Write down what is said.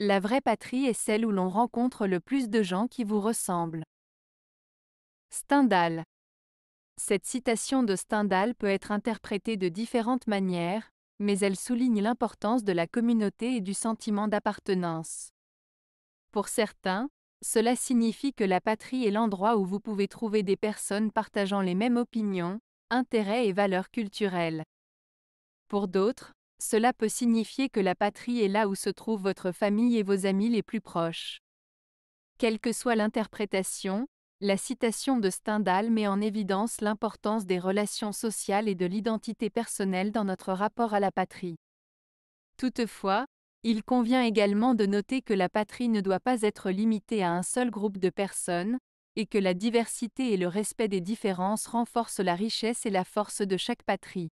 La vraie patrie est celle où l'on rencontre le plus de gens qui vous ressemblent. Stendhal. Cette citation de Stendhal peut être interprétée de différentes manières, mais elle souligne l'importance de la communauté et du sentiment d'appartenance. Pour certains, cela signifie que la patrie est l'endroit où vous pouvez trouver des personnes partageant les mêmes opinions, intérêts et valeurs culturelles. Pour d'autres, cela peut signifier que la patrie est là où se trouvent votre famille et vos amis les plus proches. Quelle que soit l'interprétation, la citation de Stendhal met en évidence l'importance des relations sociales et de l'identité personnelle dans notre rapport à la patrie. Toutefois, il convient également de noter que la patrie ne doit pas être limitée à un seul groupe de personnes, et que la diversité et le respect des différences renforcent la richesse et la force de chaque patrie.